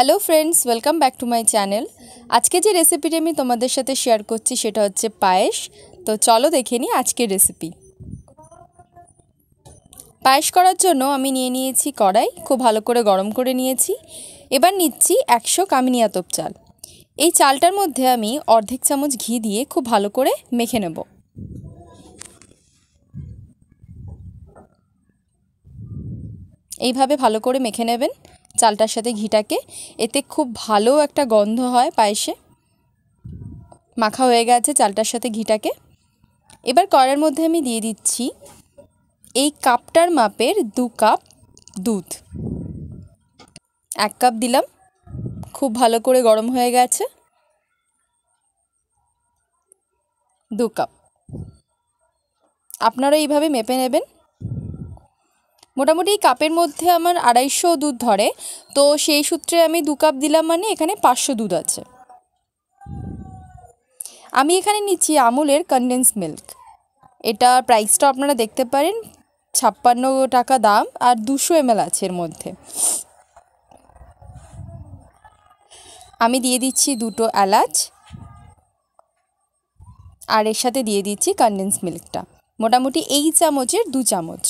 hello friends welcome back to my channel আজকে যে রেসিপিটি আমি তোমাদের সাথে শেয়ার করছি সেটা হচ্ছে পায়েস তো চলো দেখে নিই আজকের রেসিপি পায়েস করার জন্য আমি নিয়ে নিয়েছি কড়াই খুব ভালো করে গরম করে নিয়েছি এবার নিচ্ছি একশো কামিনিয়া তোপ চাল এই চালটার মধ্যে আমি অর্ধেক চামচ ঘি দিয়ে খুব ভালো করে মেখে নেব এইভাবে ভালো করে মেখে নেবেন চালটার সাথে ঘিটাকে এতে খুব ভালো একটা গন্ধ হয় পায়েসে মাখা হয়ে গেছে চালটার সাথে ঘিটাকে এবার কড়ার মধ্যে আমি দিয়ে দিচ্ছি এই কাপটার মাপের দু কাপ দুধ এক কাপ দিলাম খুব ভালো করে গরম হয়ে গেছে দু কাপ আপনারা এইভাবে মেপে নেবেন মোটামুটি কাপের মধ্যে আমার আড়াইশো দুধ ধরে তো সেই সূত্রে আমি দু কাপ দিলাম মানে এখানে পাঁচশো দুধ আছে আমি এখানে নিচ্ছি আমুলের কনডেন্স মিল্ক এটা প্রাইসটা আপনারা দেখতে পারেন ছাপ্পান্ন টাকা দাম আর দুশো এমএল আছে এর মধ্যে আমি দিয়ে দিচ্ছি দুটো এলাচ আর এর সাথে দিয়ে দিচ্ছি কনডেন্স মিল্কটা মোটামুটি এই চামচের দু চামচ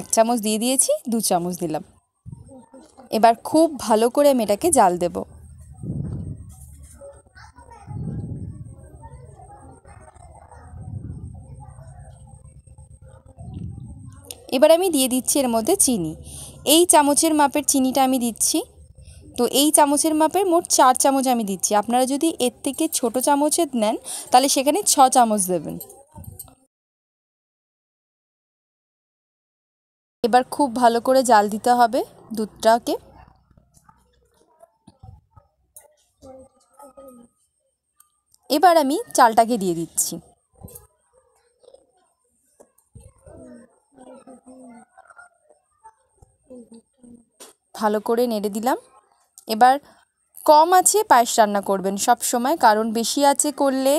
এক চামচ দিয়ে দিয়েছি দু চামচ দিলাম এবার খুব ভালো করে আমি এটাকে জাল দেব এবার আমি দিয়ে দিচ্ছি এর মধ্যে চিনি এই চামচের মাপের চিনিটা আমি দিচ্ছি তো এই চামচের মাপের মোট চার চামচ আমি দিচ্ছি আপনারা যদি এর থেকে ছোট চামচের নেন তাহলে সেখানে ছ চামচ দেবেন এবার খুব ভালো করে জাল দিতে হবে দুধটাকে এবার আমি চালটাকে দিয়ে দিচ্ছি ভালো করে নেড়ে দিলাম এবার কম আছে পায়েস রান্না করবেন সব সময় কারণ বেশি আছে করলে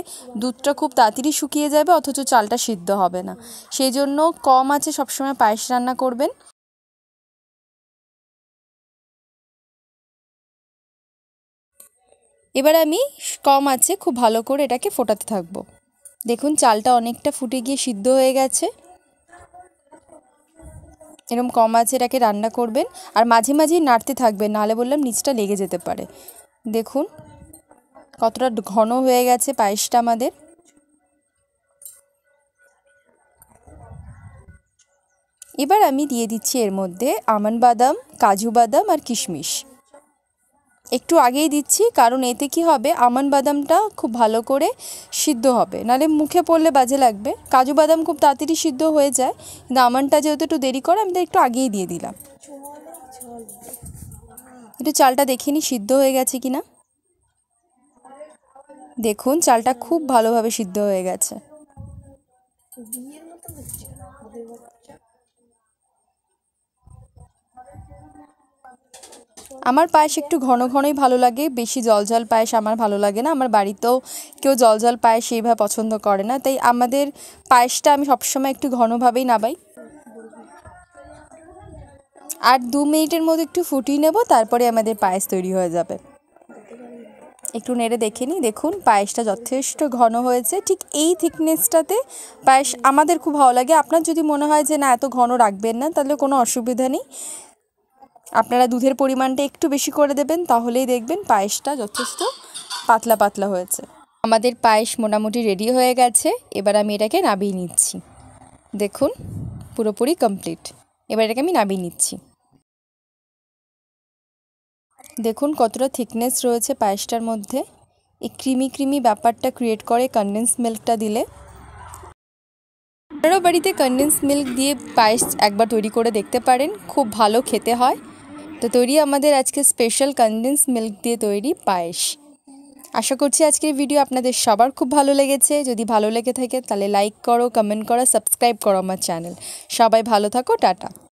দুধটা খুব তাড়াতাড়ি শুকিয়ে যাবে অথচ চালটা সিদ্ধ হবে না সেই জন্য কম আছে সবসময় পায়েস রান্না করবেন এবার আমি কম আছে খুব ভালো করে এটাকে ফোটাতে থাকবো দেখুন চালটা অনেকটা ফুটে গিয়ে সিদ্ধ হয়ে গেছে এরকম কম আছে এটাকে রান্না করবেন আর মাঝে মাঝেই নাড়তে থাকবেন নাহলে বললাম নিচটা লেগে যেতে পারে দেখুন কতটা ঘন হয়ে গেছে পায়েসটা আমাদের এবার আমি দিয়ে দিচ্ছি এর মধ্যে আমন বাদাম কাজু বাদাম আর কিশমিশ একটু আগেই দিচ্ছি কারণ এতে কি হবে আমন বাদামটা খুব ভালো করে সিদ্ধ হবে নাহলে মুখে পড়লে বাজে লাগবে কাজু বাদাম খুব তাড়াতাড়ি সিদ্ধ হয়ে যায় কিন্তু আমানটা যেহেতু একটু দেরি করে আমি একটু আগেই দিয়ে দিলাম একটু চালটা দেখে নি সিদ্ধ হয়ে গেছে কি না দেখুন চালটা খুব ভালোভাবে সিদ্ধ হয়ে গেছে আমার পায়েস একটু ঘন ঘনই ভালো লাগে বেশি জলজল পায়েস আমার ভালো লাগে না আমার বাড়িতেও কেউ জলজল পায়েস এইভাবে পছন্দ করে না তাই আমাদের পায়েসটা আমি সবসময় একটু ঘনভাবেই নাবাই আর দু মিনিটের মধ্যে একটু ফুটিয়ে নেব তারপরে আমাদের পায়েস তৈরি হয়ে যাবে একটু নেড়ে দেখে নিই দেখুন পায়েসটা যথেষ্ট ঘন হয়েছে ঠিক এই থিকনেসটাতে পায়েস আমাদের খুব ভালো লাগে আপনার যদি মনে হয় যে না এত ঘন রাখবেন না তাহলে কোনো অসুবিধা নেই আপনারা দুধের পরিমাণটা একটু বেশি করে দেবেন তাহলেই দেখবেন পায়েসটা যথেষ্ট পাতলা পাতলা হয়েছে আমাদের পায়েস মোটামুটি রেডি হয়ে গেছে এবার আমি এটাকে নাবিয়ে নিচ্ছি দেখুন পুরোপুরি কমপ্লিট এবার এটাকে আমি নাবিয়ে নিচ্ছি দেখুন কতটা থিকনেস রয়েছে পায়েসটার মধ্যে এই ক্রিমি ক্রিমি ব্যাপারটা ক্রিয়েট করে কন্ডেন্স মিল্কটা দিলে আপনারাও বাড়িতে কন্ডেন্স মিল্ক দিয়ে পায়েস একবার তৈরি করে দেখতে পারেন খুব ভালো খেতে হয় তো তৈরি আমাদের আজকে স্পেশাল কনডেন্স মিল্ক দিয়ে তৈরি পায়েস আশা করছি আজকের ভিডিও আপনাদের সবার খুব ভালো লেগেছে যদি ভালো লেগে থাকে তাহলে লাইক করো কমেন্ট করো সাবস্ক্রাইব করো আমার চ্যানেল সবাই ভালো থাকো টাটা